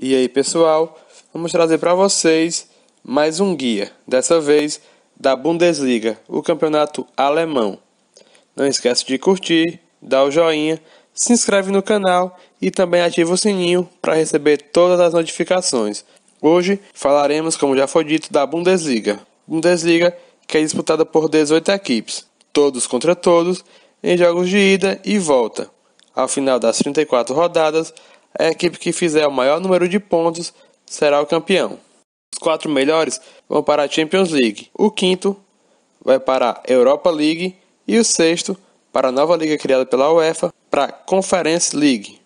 E aí pessoal, vamos trazer para vocês mais um guia, dessa vez da Bundesliga, o campeonato alemão. Não esquece de curtir, dar o joinha, se inscreve no canal e também ativa o sininho para receber todas as notificações. Hoje falaremos, como já foi dito, da Bundesliga. Bundesliga que é disputada por 18 equipes, todos contra todos, em jogos de ida e volta. Ao final das 34 rodadas, a equipe que fizer o maior número de pontos será o campeão. Os quatro melhores vão para a Champions League, o quinto vai para a Europa League e o sexto para a nova liga criada pela UEFA, para a Conference League.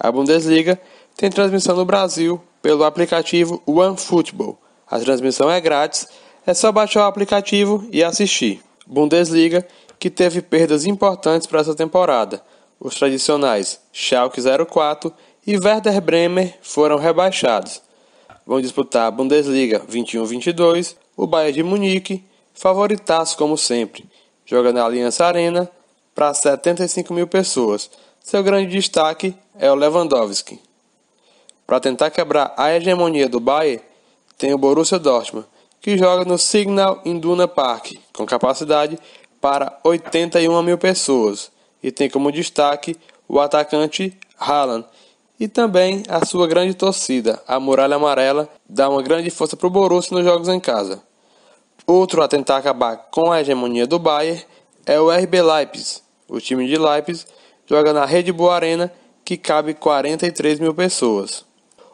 A Bundesliga tem transmissão no Brasil pelo aplicativo OneFootball. A transmissão é grátis, é só baixar o aplicativo e assistir. Bundesliga, que teve perdas importantes para essa temporada. Os tradicionais Schalke 04 e Werder Bremer foram rebaixados. Vão disputar a Bundesliga 21-22, o Bayern de Munique, favoritaço como sempre, joga na Aliança Arena para 75 mil pessoas. Seu grande destaque é o Lewandowski. Para tentar quebrar a hegemonia do Bayern, tem o Borussia Dortmund, que joga no Signal Iduna Park, com capacidade para 81 mil pessoas, e tem como destaque o atacante Haaland, e também a sua grande torcida, a Muralha Amarela, dá uma grande força para o Borussia nos jogos em casa. Outro a tentar acabar com a hegemonia do Bayern é o RB Leipzig. O time de Leipzig joga na Rede Bull Arena, que cabe 43 mil pessoas.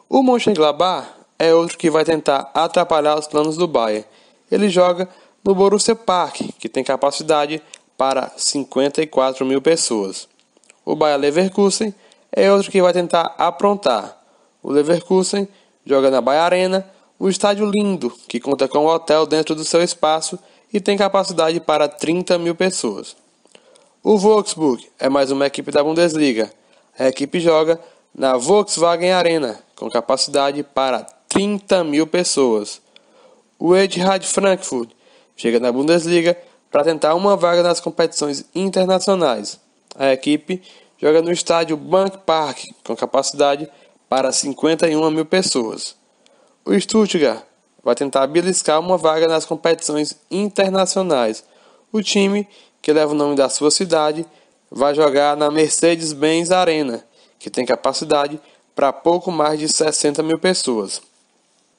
O Mönchengladbach é outro que vai tentar atrapalhar os planos do Bayern. Ele joga no Borussia Park, que tem capacidade para 54 mil pessoas. O Bayer Leverkusen é outro que vai tentar aprontar. O Leverkusen joga na Bahia Arena, um estádio lindo que conta com um hotel dentro do seu espaço e tem capacidade para 30 mil pessoas. O Wolfsburg é mais uma equipe da Bundesliga. A equipe joga na Volkswagen Arena, com capacidade para 30 mil pessoas. O Etihad Frankfurt chega na Bundesliga para tentar uma vaga nas competições internacionais. A equipe joga no estádio Bank Park, com capacidade para 51 mil pessoas. O Stuttgart vai tentar beliscar uma vaga nas competições internacionais. O time, que leva o nome da sua cidade, vai jogar na Mercedes-Benz Arena, que tem capacidade para pouco mais de 60 mil pessoas.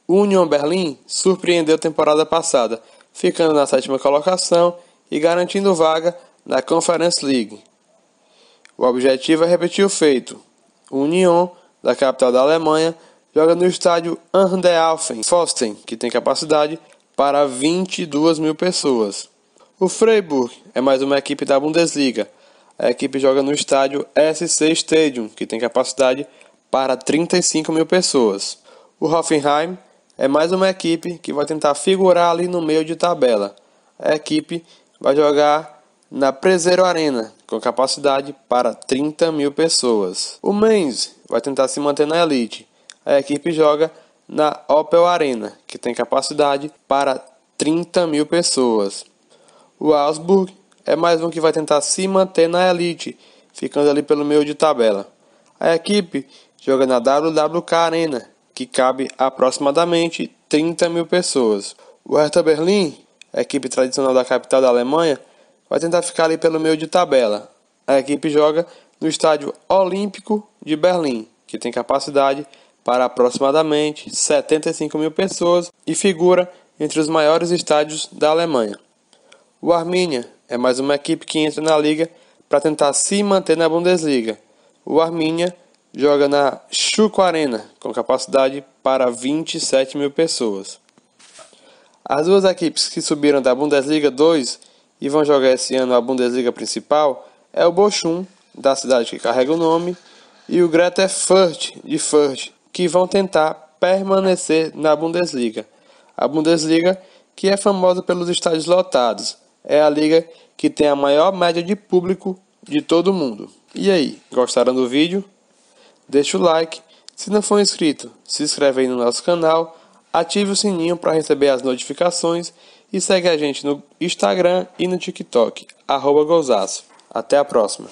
O Union Berlin surpreendeu a temporada passada, ficando na sétima colocação e garantindo vaga na Conference League. O objetivo é repetir o feito. O Union, da capital da Alemanha, joga no estádio Andreafen Pfosten, que tem capacidade para 22 mil pessoas. O Freiburg é mais uma equipe da Bundesliga. A equipe joga no estádio SC Stadium, que tem capacidade para 35 mil pessoas. O Hoffenheim é mais uma equipe que vai tentar figurar ali no meio de tabela. A equipe vai jogar na Presero Arena, com capacidade para 30 mil pessoas. O Mainz vai tentar se manter na elite. A equipe joga na Opel Arena, que tem capacidade para 30 mil pessoas. O Augsburg é mais um que vai tentar se manter na elite, ficando ali pelo meio de tabela. A equipe joga na WWK Arena, que cabe aproximadamente 30 mil pessoas. O Hertha Berlim, equipe tradicional da capital da Alemanha, vai tentar ficar ali pelo meio de tabela. A equipe joga no Estádio Olímpico de Berlim, que tem capacidade para aproximadamente 75 mil pessoas e figura entre os maiores estádios da Alemanha. O Arminia é mais uma equipe que entra na liga para tentar se manter na Bundesliga. O Arminia joga na Schuko Arena, com capacidade para 27 mil pessoas. As duas equipes que subiram da Bundesliga 2 e vão jogar esse ano a Bundesliga principal é o Bochum, da cidade que carrega o nome, e o Greta Fürth, de Fürth, que vão tentar permanecer na Bundesliga. A Bundesliga, que é famosa pelos estádios lotados, é a liga que tem a maior média de público de todo o mundo. E aí, gostaram do vídeo? Deixa o like. Se não for inscrito, se inscreve aí no nosso canal, ative o sininho para receber as notificações e segue a gente no Instagram e no TikTok, arroba Gozaço. Até a próxima!